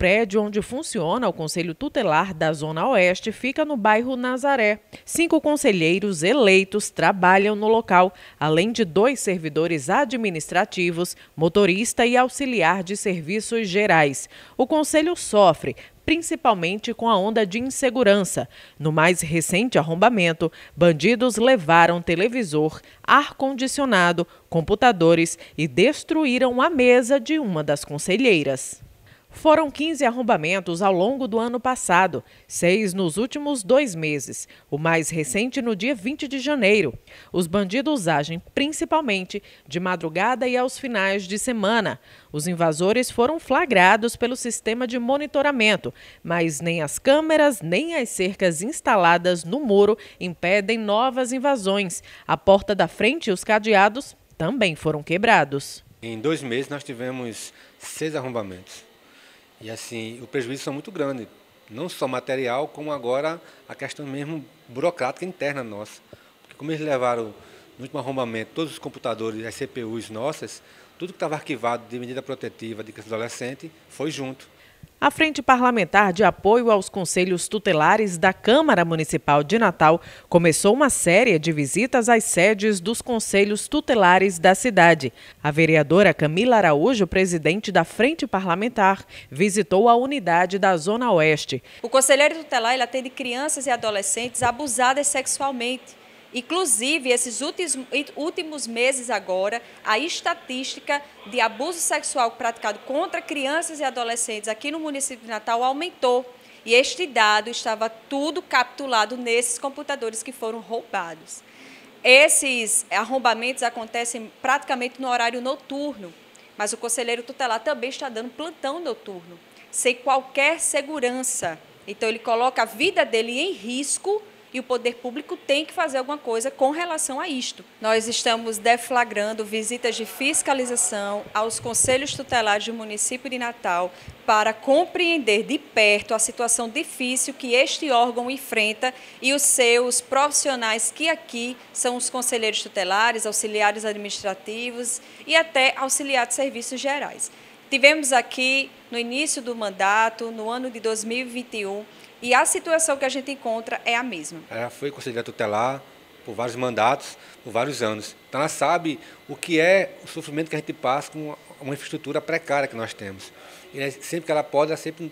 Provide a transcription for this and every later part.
prédio onde funciona o Conselho Tutelar da Zona Oeste fica no bairro Nazaré. Cinco conselheiros eleitos trabalham no local, além de dois servidores administrativos, motorista e auxiliar de serviços gerais. O conselho sofre, principalmente com a onda de insegurança. No mais recente arrombamento, bandidos levaram televisor, ar-condicionado, computadores e destruíram a mesa de uma das conselheiras. Foram 15 arrombamentos ao longo do ano passado, seis nos últimos dois meses, o mais recente no dia 20 de janeiro. Os bandidos agem principalmente de madrugada e aos finais de semana. Os invasores foram flagrados pelo sistema de monitoramento, mas nem as câmeras nem as cercas instaladas no muro impedem novas invasões. A porta da frente e os cadeados também foram quebrados. Em dois meses nós tivemos seis arrombamentos. E assim, o prejuízo é muito grande, não só material, como agora a questão mesmo burocrática interna nossa. Porque como eles levaram no último arrombamento todos os computadores, as CPUs nossas, tudo que estava arquivado de medida protetiva de criança adolescente foi junto. A Frente Parlamentar de Apoio aos Conselhos Tutelares da Câmara Municipal de Natal começou uma série de visitas às sedes dos conselhos tutelares da cidade. A vereadora Camila Araújo, presidente da Frente Parlamentar, visitou a unidade da Zona Oeste. O conselheiro tutelar ele atende crianças e adolescentes abusadas sexualmente Inclusive, esses últimos meses agora, a estatística de abuso sexual praticado contra crianças e adolescentes aqui no município de Natal aumentou. E este dado estava tudo capturado nesses computadores que foram roubados. Esses arrombamentos acontecem praticamente no horário noturno, mas o conselheiro tutelar também está dando plantão noturno, sem qualquer segurança. Então, ele coloca a vida dele em risco e o poder público tem que fazer alguma coisa com relação a isto. Nós estamos deflagrando visitas de fiscalização aos conselhos tutelares do município de Natal para compreender de perto a situação difícil que este órgão enfrenta e os seus profissionais que aqui são os conselheiros tutelares, auxiliares administrativos e até auxiliar de serviços gerais. Tivemos aqui no início do mandato, no ano de 2021, e a situação que a gente encontra é a mesma. Ela é, foi conselheira tutelar por vários mandatos, por vários anos. Então ela sabe o que é o sofrimento que a gente passa com uma infraestrutura precária que nós temos. E é sempre que ela pode, ela sempre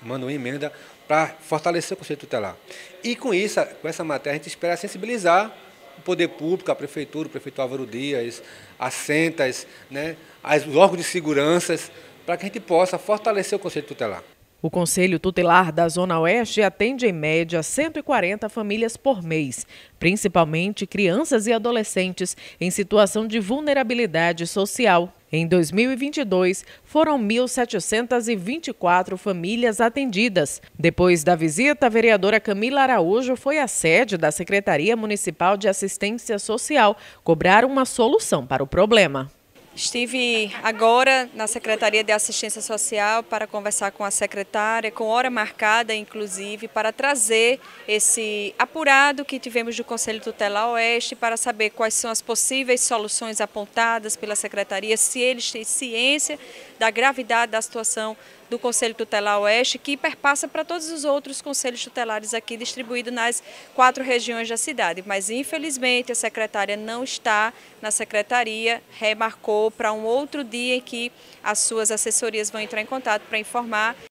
manda uma emenda para fortalecer o Conselho Tutelar. E com isso, com essa matéria, a gente espera sensibilizar o poder público, a prefeitura, o prefeito Álvaro Dias, as sentas, né, as, os órgãos de seguranças, para que a gente possa fortalecer o Conselho Tutelar. O Conselho Tutelar da Zona Oeste atende em média 140 famílias por mês, principalmente crianças e adolescentes em situação de vulnerabilidade social. Em 2022, foram 1.724 famílias atendidas. Depois da visita, a vereadora Camila Araújo foi à sede da Secretaria Municipal de Assistência Social cobrar uma solução para o problema. Estive agora na Secretaria de Assistência Social para conversar com a secretária, com hora marcada, inclusive, para trazer esse apurado que tivemos do Conselho Tutelar Oeste para saber quais são as possíveis soluções apontadas pela secretaria, se eles têm ciência da gravidade da situação do Conselho Tutelar Oeste, que perpassa para todos os outros conselhos tutelares aqui distribuídos nas quatro regiões da cidade. Mas, infelizmente, a secretária não está na secretaria, remarcou para um outro dia em que as suas assessorias vão entrar em contato para informar